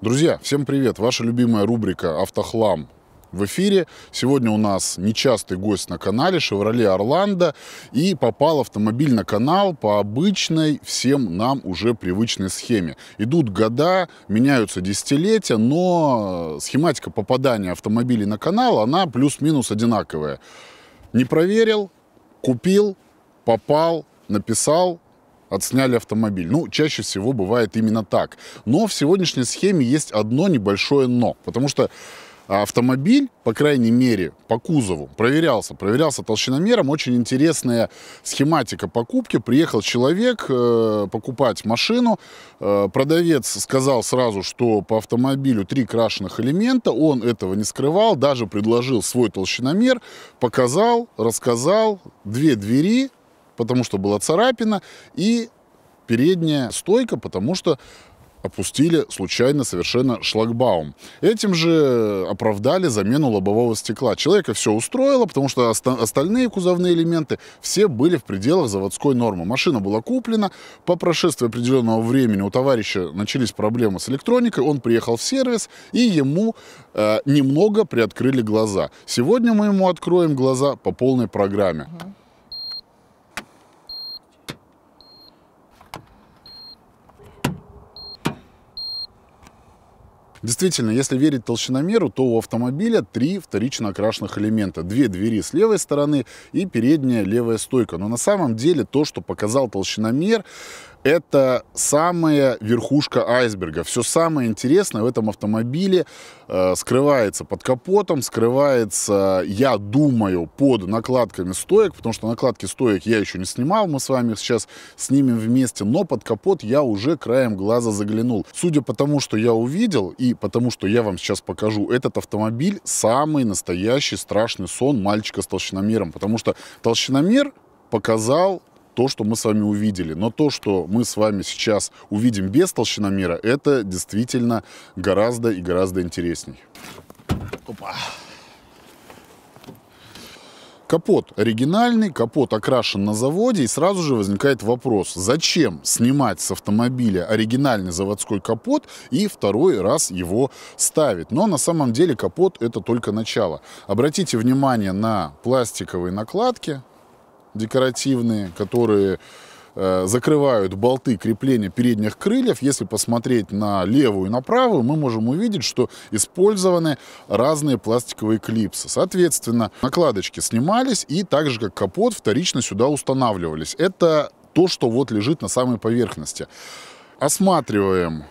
Друзья, всем привет! Ваша любимая рубрика «Автохлам» в эфире. Сегодня у нас нечастый гость на канале Chevrolet Orlando И попал автомобиль на канал по обычной, всем нам уже привычной схеме. Идут года, меняются десятилетия, но схематика попадания автомобилей на канал, она плюс-минус одинаковая. Не проверил, купил, попал, написал, отсняли автомобиль. Ну, чаще всего бывает именно так. Но в сегодняшней схеме есть одно небольшое «но», потому что а автомобиль, по крайней мере, по кузову проверялся. Проверялся толщиномером. Очень интересная схематика покупки. Приехал человек э, покупать машину. Э, продавец сказал сразу, что по автомобилю три крашеных элемента. Он этого не скрывал. Даже предложил свой толщиномер. Показал, рассказал. Две двери, потому что была царапина. И передняя стойка, потому что опустили случайно совершенно шлагбаум. Этим же оправдали замену лобового стекла. Человека все устроило, потому что остальные кузовные элементы все были в пределах заводской нормы. Машина была куплена. По прошествии определенного времени у товарища начались проблемы с электроникой. Он приехал в сервис, и ему э, немного приоткрыли глаза. Сегодня мы ему откроем глаза по полной программе. Действительно, если верить толщиномеру, то у автомобиля три вторично окрашенных элемента. Две двери с левой стороны и передняя левая стойка. Но на самом деле то, что показал толщиномер, это самая верхушка айсберга. Все самое интересное в этом автомобиле э, скрывается под капотом, скрывается, я думаю, под накладками стоек, потому что накладки стоек я еще не снимал, мы с вами сейчас снимем вместе, но под капот я уже краем глаза заглянул. Судя по тому, что я увидел и потому, что я вам сейчас покажу, этот автомобиль самый настоящий страшный сон мальчика с толщиномером, потому что толщиномер показал то, что мы с вами увидели. Но то, что мы с вами сейчас увидим без толщиномера, это действительно гораздо и гораздо интересней. Опа. Капот оригинальный, капот окрашен на заводе, и сразу же возникает вопрос, зачем снимать с автомобиля оригинальный заводской капот и второй раз его ставить. Но на самом деле капот это только начало. Обратите внимание на пластиковые накладки, декоративные, которые э, закрывают болты крепления передних крыльев. Если посмотреть на левую и на правую, мы можем увидеть, что использованы разные пластиковые клипсы. Соответственно, накладочки снимались и так же, как капот, вторично сюда устанавливались. Это то, что вот лежит на самой поверхности. Осматриваем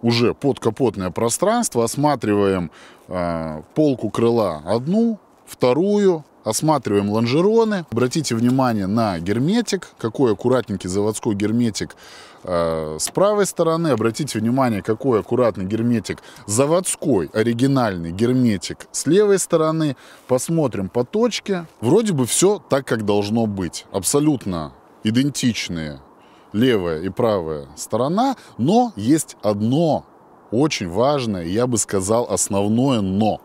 уже подкапотное пространство, осматриваем э, полку крыла одну, вторую, осматриваем лонжероны. Обратите внимание на герметик, какой аккуратненький заводской герметик э, с правой стороны. Обратите внимание, какой аккуратный герметик, заводской оригинальный герметик с левой стороны. Посмотрим по точке. Вроде бы все так, как должно быть. Абсолютно идентичные левая и правая сторона, но есть одно очень важное, я бы сказал, основное «но»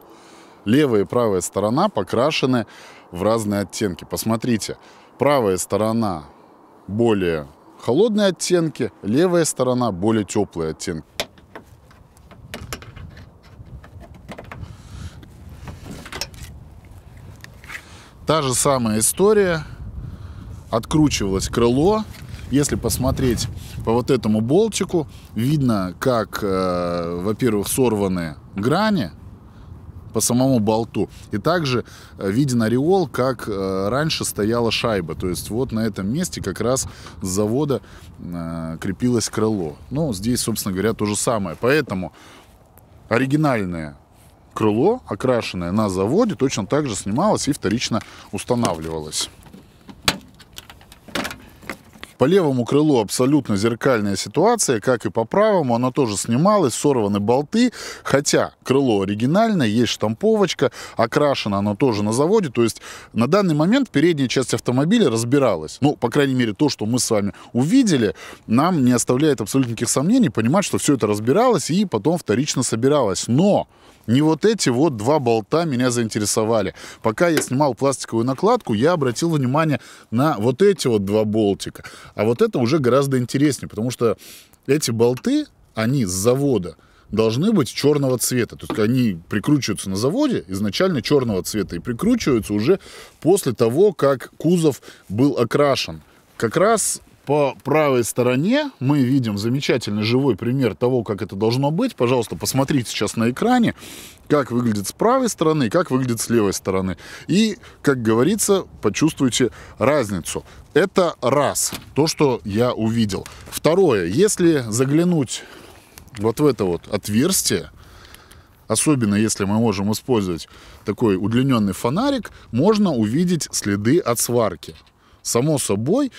левая и правая сторона покрашены в разные оттенки. Посмотрите, правая сторона более холодные оттенки, левая сторона более теплые оттенки. Та же самая история. Откручивалось крыло. Если посмотреть по вот этому болтику, видно, как, э, во-первых, сорваны грани, по самому болту. И также э, виден ореол, как э, раньше стояла шайба. То есть вот на этом месте как раз с завода э, крепилось крыло. Ну, здесь, собственно говоря, то же самое. Поэтому оригинальное крыло, окрашенное на заводе, точно так же снималось и вторично устанавливалось. По левому крылу абсолютно зеркальная ситуация, как и по правому, она тоже снималась, сорваны болты, хотя крыло оригинальное, есть штамповочка, окрашено оно тоже на заводе, то есть на данный момент передняя часть автомобиля разбиралась. Ну, по крайней мере, то, что мы с вами увидели, нам не оставляет абсолютно никаких сомнений понимать, что все это разбиралось и потом вторично собиралось. Но не вот эти вот два болта меня заинтересовали. Пока я снимал пластиковую накладку, я обратил внимание на вот эти вот два болтика. А вот это уже гораздо интереснее, потому что эти болты, они с завода, должны быть черного цвета. То есть они прикручиваются на заводе изначально черного цвета и прикручиваются уже после того, как кузов был окрашен. Как раз по правой стороне мы видим замечательный живой пример того, как это должно быть. Пожалуйста, посмотрите сейчас на экране, как выглядит с правой стороны, как выглядит с левой стороны. И, как говорится, почувствуйте разницу. Это раз, то, что я увидел. Второе, если заглянуть вот в это вот отверстие, особенно если мы можем использовать такой удлиненный фонарик, можно увидеть следы от сварки. Само собой,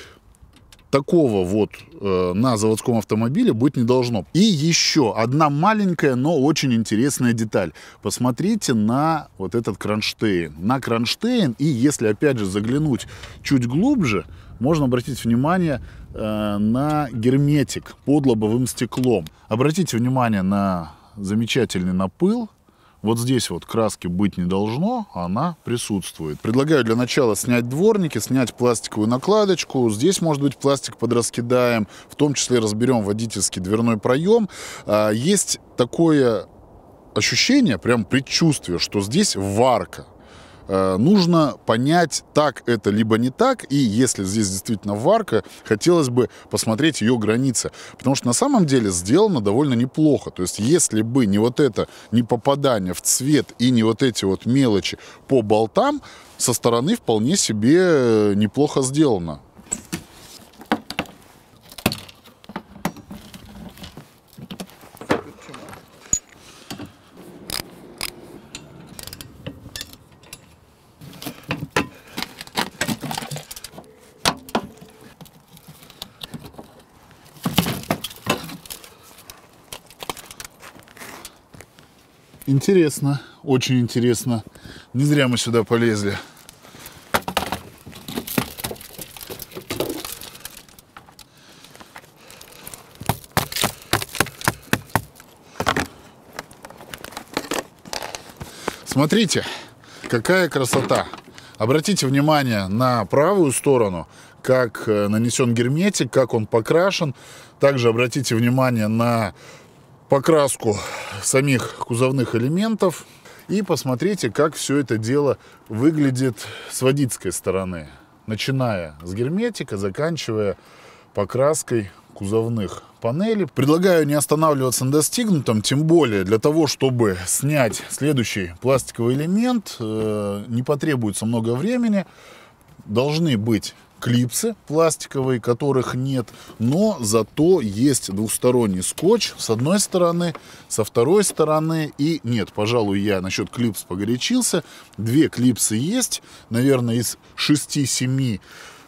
такого вот э, на заводском автомобиле быть не должно. И еще одна маленькая, но очень интересная деталь. Посмотрите на вот этот кронштейн. На кронштейн, и если опять же заглянуть чуть глубже, можно обратить внимание э, на герметик под лобовым стеклом. Обратите внимание на замечательный напыл, вот здесь вот краски быть не должно, она присутствует. Предлагаю для начала снять дворники, снять пластиковую накладочку. Здесь, может быть, пластик подраскидаем, в том числе разберем водительский дверной проем. А, есть такое ощущение, прям предчувствие, что здесь варка. Э, нужно понять, так это либо не так, и если здесь действительно варка, хотелось бы посмотреть ее границы, потому что на самом деле сделано довольно неплохо, то есть если бы не вот это не попадание в цвет и не вот эти вот мелочи по болтам, со стороны вполне себе э, неплохо сделано. Интересно, очень интересно. Не зря мы сюда полезли. Смотрите, какая красота. Обратите внимание на правую сторону, как э, нанесен герметик, как он покрашен. Также обратите внимание на покраску самих кузовных элементов. И посмотрите, как все это дело выглядит с водительской стороны. Начиная с герметика, заканчивая покраской кузовных панелей. Предлагаю не останавливаться на достигнутом, тем более для того, чтобы снять следующий пластиковый элемент, э, не потребуется много времени. Должны быть клипсы пластиковые, которых нет, но зато есть двухсторонний скотч с одной стороны, со второй стороны. И нет, пожалуй, я насчет клипс погорячился. Две клипсы есть, наверное, из 6-7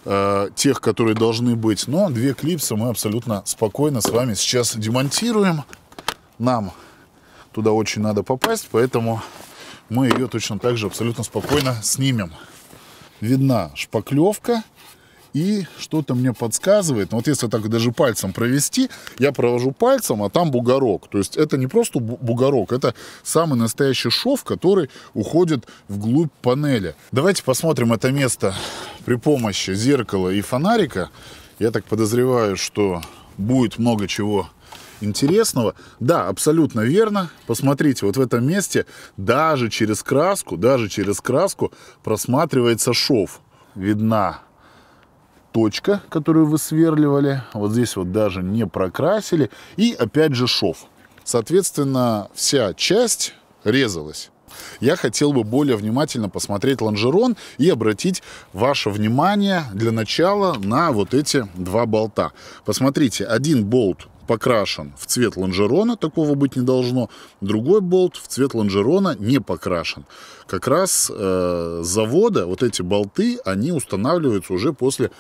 э, тех, которые должны быть. Но две клипсы мы абсолютно спокойно с вами сейчас демонтируем. Нам туда очень надо попасть, поэтому мы ее точно так же абсолютно спокойно снимем. Видна шпаклевка и что-то мне подсказывает. Вот если так даже пальцем провести, я провожу пальцем, а там бугорок. То есть это не просто бугорок, это самый настоящий шов, который уходит вглубь панели. Давайте посмотрим это место при помощи зеркала и фонарика. Я так подозреваю, что будет много чего интересного. Да, абсолютно верно. Посмотрите, вот в этом месте даже через краску, даже через краску просматривается шов. Видна точка, которую вы сверливали. Вот здесь вот даже не прокрасили. И опять же шов. Соответственно, вся часть резалась. Я хотел бы более внимательно посмотреть лонжерон и обратить ваше внимание для начала на вот эти два болта. Посмотрите, один болт покрашен в цвет лонжерона, такого быть не должно. Другой болт в цвет лонжерона не покрашен. Как раз э, завода вот эти болты, они устанавливаются уже после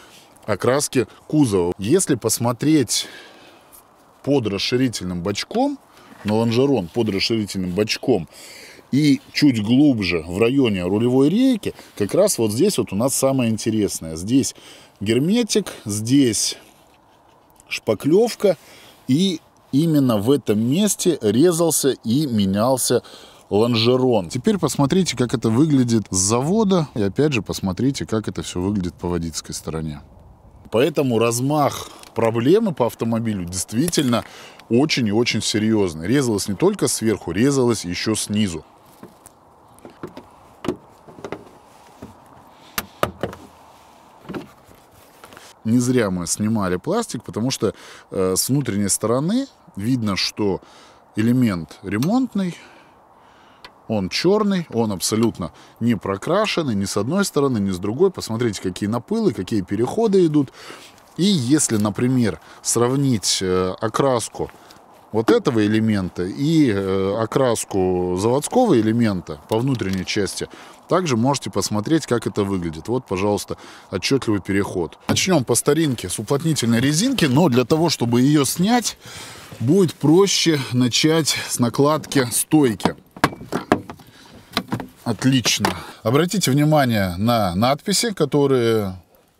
окраски кузова. Если посмотреть под расширительным бачком, на лонжерон под расширительным бачком, и чуть глубже в районе рулевой рейки, как раз вот здесь вот у нас самое интересное. Здесь герметик, здесь шпаклевка, и именно в этом месте резался и менялся лонжерон. Теперь посмотрите, как это выглядит с завода, и опять же посмотрите, как это все выглядит по водительской стороне. Поэтому размах проблемы по автомобилю действительно очень и очень серьезный. Резалось не только сверху, резалось еще снизу. Не зря мы снимали пластик, потому что э, с внутренней стороны видно, что элемент ремонтный, он черный, он абсолютно не прокрашенный ни с одной стороны, ни с другой. Посмотрите, какие напылы, какие переходы идут. И если, например, сравнить э, окраску вот этого элемента и э, окраску заводского элемента по внутренней части, также можете посмотреть, как это выглядит. Вот, пожалуйста, отчетливый переход. Начнем по старинке с уплотнительной резинки, но для того, чтобы ее снять, будет проще начать с накладки стойки. Отлично. Обратите внимание на надписи, которые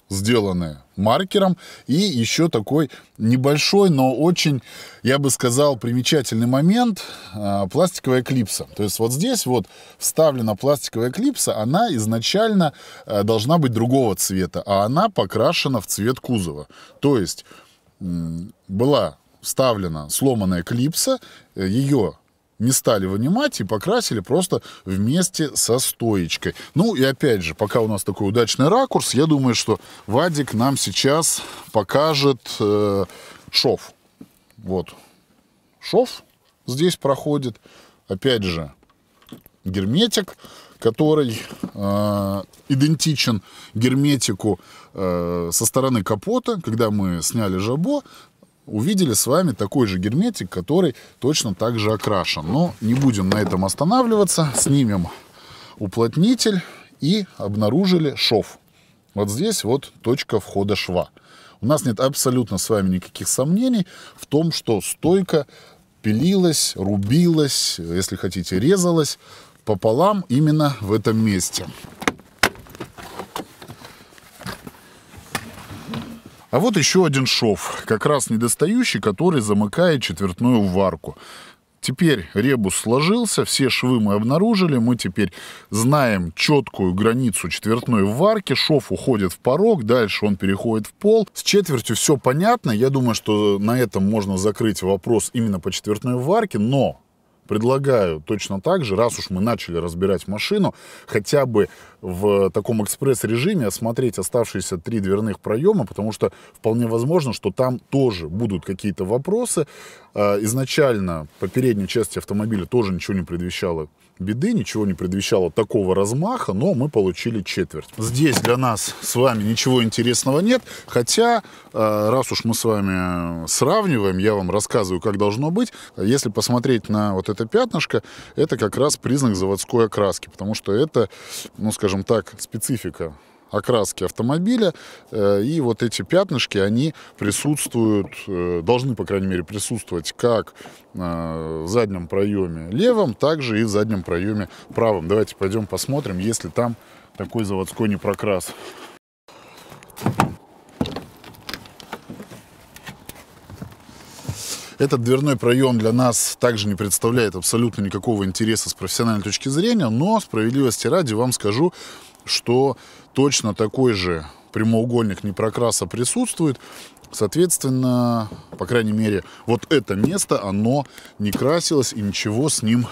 сделаны маркером и еще такой небольшой, но очень, я бы сказал, примечательный момент а, пластиковая клипса. То есть вот здесь вот вставлена пластиковая клипса, она изначально а, должна быть другого цвета, а она покрашена в цвет кузова. То есть была вставлена сломанная клипса, э, ее не стали вынимать и покрасили просто вместе со стоечкой. Ну и опять же, пока у нас такой удачный ракурс, я думаю, что Вадик нам сейчас покажет э, шов. Вот шов здесь проходит. Опять же, герметик, который э, идентичен герметику э, со стороны капота, когда мы сняли жабо, увидели с вами такой же герметик, который точно так же окрашен. Но не будем на этом останавливаться. Снимем уплотнитель и обнаружили шов. Вот здесь вот точка входа шва. У нас нет абсолютно с вами никаких сомнений в том, что стойка пилилась, рубилась, если хотите, резалась пополам именно в этом месте. А вот еще один шов, как раз недостающий, который замыкает четвертную варку. Теперь ребус сложился, все швы мы обнаружили, мы теперь знаем четкую границу четвертной варки, шов уходит в порог, дальше он переходит в пол. С четвертью все понятно, я думаю, что на этом можно закрыть вопрос именно по четвертной варке, но предлагаю точно так же, раз уж мы начали разбирать машину, хотя бы в таком экспресс-режиме осмотреть оставшиеся три дверных проема, потому что вполне возможно, что там тоже будут какие-то вопросы. А, изначально по передней части автомобиля тоже ничего не предвещало беды, ничего не предвещало такого размаха, но мы получили четверть. Здесь для нас с вами ничего интересного нет, хотя, а, раз уж мы с вами сравниваем, я вам рассказываю, как должно быть, если посмотреть на вот это пятнышко, это как раз признак заводской окраски, потому что это, ну, скажем, скажем так, специфика окраски автомобиля. Э, и вот эти пятнышки, они присутствуют, э, должны, по крайней мере, присутствовать как э, в заднем проеме левом, так же и в заднем проеме правом. Давайте пойдем посмотрим, если там такой заводской непрокрас. Этот дверной проем для нас также не представляет абсолютно никакого интереса с профессиональной точки зрения, но справедливости ради вам скажу, что точно такой же прямоугольник непрокраса присутствует. Соответственно, по крайней мере, вот это место, оно не красилось и ничего с ним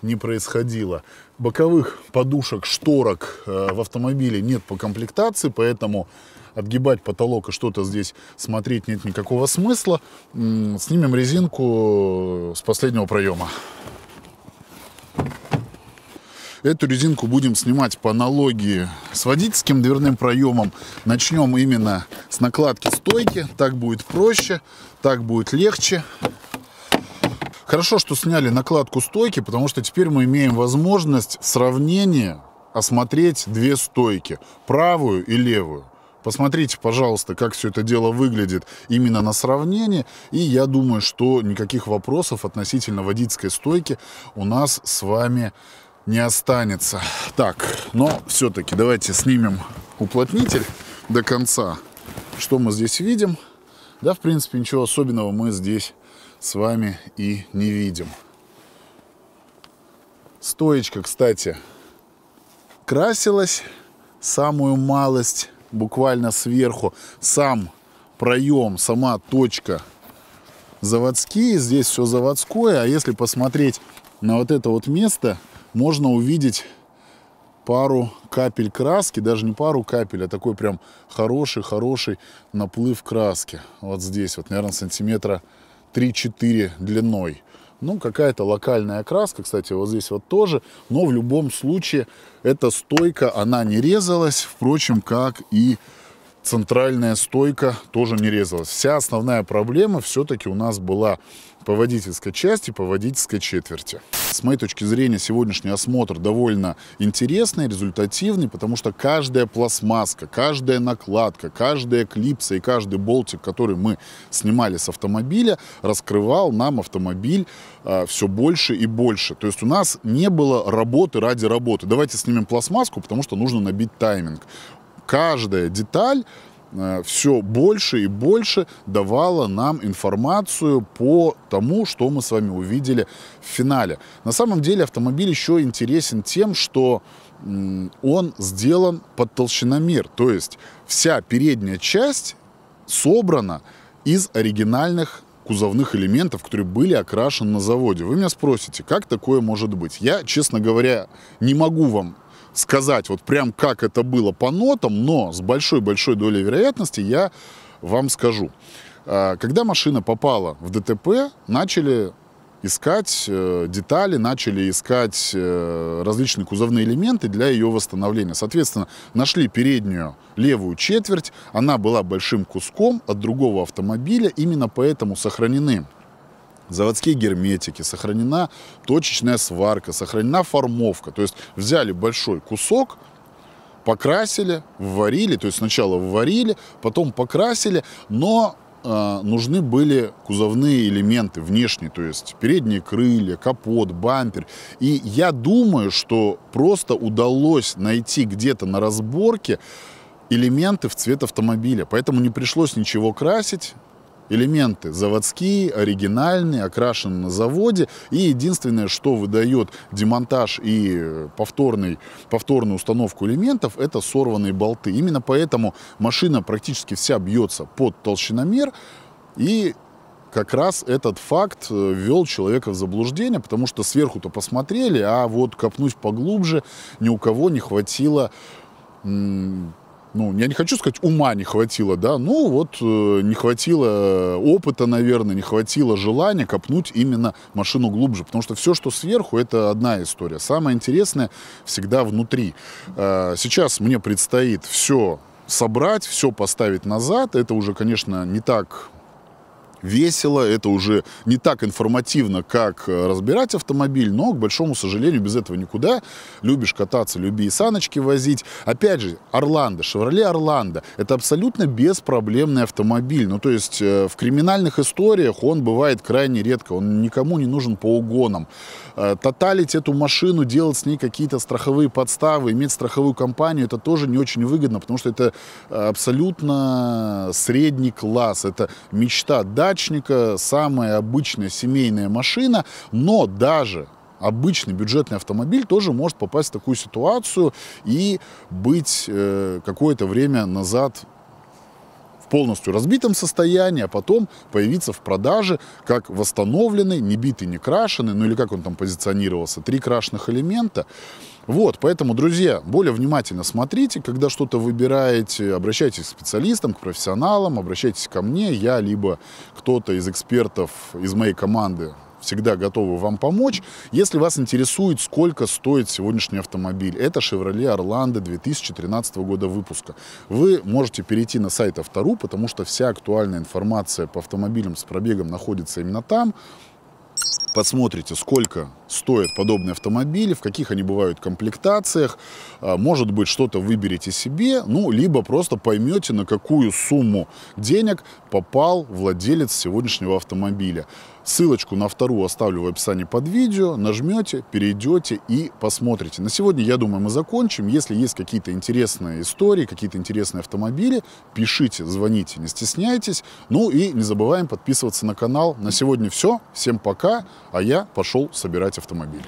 не происходило. Боковых подушек, шторок э, в автомобиле нет по комплектации, поэтому отгибать потолок и что-то здесь смотреть нет никакого смысла. Снимем резинку с последнего проема. Эту резинку будем снимать по аналогии с водительским дверным проемом. Начнем именно с накладки стойки. Так будет проще, так будет легче. Хорошо, что сняли накладку стойки, потому что теперь мы имеем возможность сравнения осмотреть две стойки, правую и левую. Посмотрите, пожалуйста, как все это дело выглядит именно на сравнении. И я думаю, что никаких вопросов относительно водительской стойки у нас с вами не останется. Так, но все-таки давайте снимем уплотнитель до конца. Что мы здесь видим? Да, в принципе, ничего особенного мы здесь с вами и не видим. Стоечка, кстати, красилась самую малость буквально сверху сам проем, сама точка заводские, здесь все заводское, а если посмотреть на вот это вот место, можно увидеть пару капель краски, даже не пару капель, а такой прям хороший-хороший наплыв краски. Вот здесь вот, наверное, сантиметра 3-4 длиной ну, какая-то локальная краска, кстати, вот здесь вот тоже, но в любом случае эта стойка, она не резалась, впрочем, как и центральная стойка тоже не резалась. Вся основная проблема все-таки у нас была по водительской части, по водительской четверти с моей точки зрения, сегодняшний осмотр довольно интересный, результативный, потому что каждая пластмасска, каждая накладка, каждая клипса и каждый болтик, который мы снимали с автомобиля, раскрывал нам автомобиль э, а, все больше и больше. То есть у нас не было работы ради работы. Давайте снимем пластмасску, потому что нужно набить тайминг. Каждая деталь Э, все больше и больше давала нам информацию по тому, что мы с вами увидели в финале. На самом деле автомобиль еще интересен тем, что он сделан под толщиномер, то есть вся передняя часть собрана из оригинальных кузовных элементов, которые были окрашены на заводе. Вы меня спросите, как такое может быть? Я, честно говоря, не могу вам сказать вот прям как это было по нотам, но с большой-большой долей вероятности я вам скажу. А, когда машина попала в ДТП, начали искать э, детали, начали искать э, различные кузовные элементы для ее восстановления. Соответственно, нашли переднюю левую четверть, она была большим куском от другого автомобиля, именно поэтому сохранены заводские герметики, сохранена точечная сварка, сохранена формовка. То есть взяли большой кусок, покрасили, варили, то есть сначала варили, потом покрасили, но э, нужны были кузовные элементы внешние, то есть передние крылья, капот, бампер. И я думаю, что просто удалось найти где-то на разборке элементы в цвет автомобиля. Поэтому не пришлось ничего красить, элементы заводские, оригинальные, окрашены на заводе. И единственное, что выдает демонтаж и э, повторный, повторную установку элементов, это сорванные болты. Именно поэтому машина практически вся бьется под толщиномер. И как раз этот факт э, ввел человека в заблуждение, потому что сверху-то посмотрели, а вот копнуть поглубже ни у кого не хватило ну, я не хочу сказать, ума не хватило, да, ну, вот э, не хватило э, опыта, наверное, не хватило желания копнуть именно машину глубже, потому что все, что сверху, это одна история. Самое интересное всегда внутри. Э, сейчас мне предстоит все собрать, все поставить назад. Это уже, конечно, не так весело, это уже не так информативно, как э, разбирать автомобиль, но, к большому сожалению, без этого никуда. Любишь кататься, люби и саночки возить. Опять же, Орландо, Шевроле Орландо, это абсолютно беспроблемный автомобиль. Ну, то есть э, в криминальных историях он бывает крайне редко, он никому не нужен по угонам. Э, тоталить эту машину, делать с ней какие-то страховые подставы, иметь страховую компанию, это тоже не очень выгодно, потому что это абсолютно средний класс, это мечта. Да, дачника, самая обычная семейная машина, но даже обычный бюджетный автомобиль тоже может попасть в такую ситуацию и быть э, какое-то время назад полностью разбитом состоянии, а потом появиться в продаже как восстановленный, не битый, не крашеный, ну или как он там позиционировался, три крашенных элемента. Вот, поэтому, друзья, более внимательно смотрите, когда что-то выбираете, обращайтесь к специалистам, к профессионалам, обращайтесь ко мне, я либо кто-то из экспертов из моей команды всегда готовы вам помочь. Если вас интересует, сколько стоит сегодняшний автомобиль, это Chevrolet Orlando 2013 года выпуска. Вы можете перейти на сайт Автору, потому что вся актуальная информация по автомобилям с пробегом находится именно там. Посмотрите, сколько стоят подобные автомобили, в каких они бывают комплектациях. А, может быть, что-то выберете себе, ну, либо просто поймете, на какую сумму денег попал владелец сегодняшнего автомобиля. Ссылочку на вторую оставлю в описании под видео. Нажмете, перейдете и посмотрите. На сегодня, я думаю, мы закончим. Если есть какие-то интересные истории, какие-то интересные автомобили, пишите, звоните, не стесняйтесь. Ну и не забываем подписываться на канал. На сегодня все. Всем пока, а я пошел собирать автомобиль.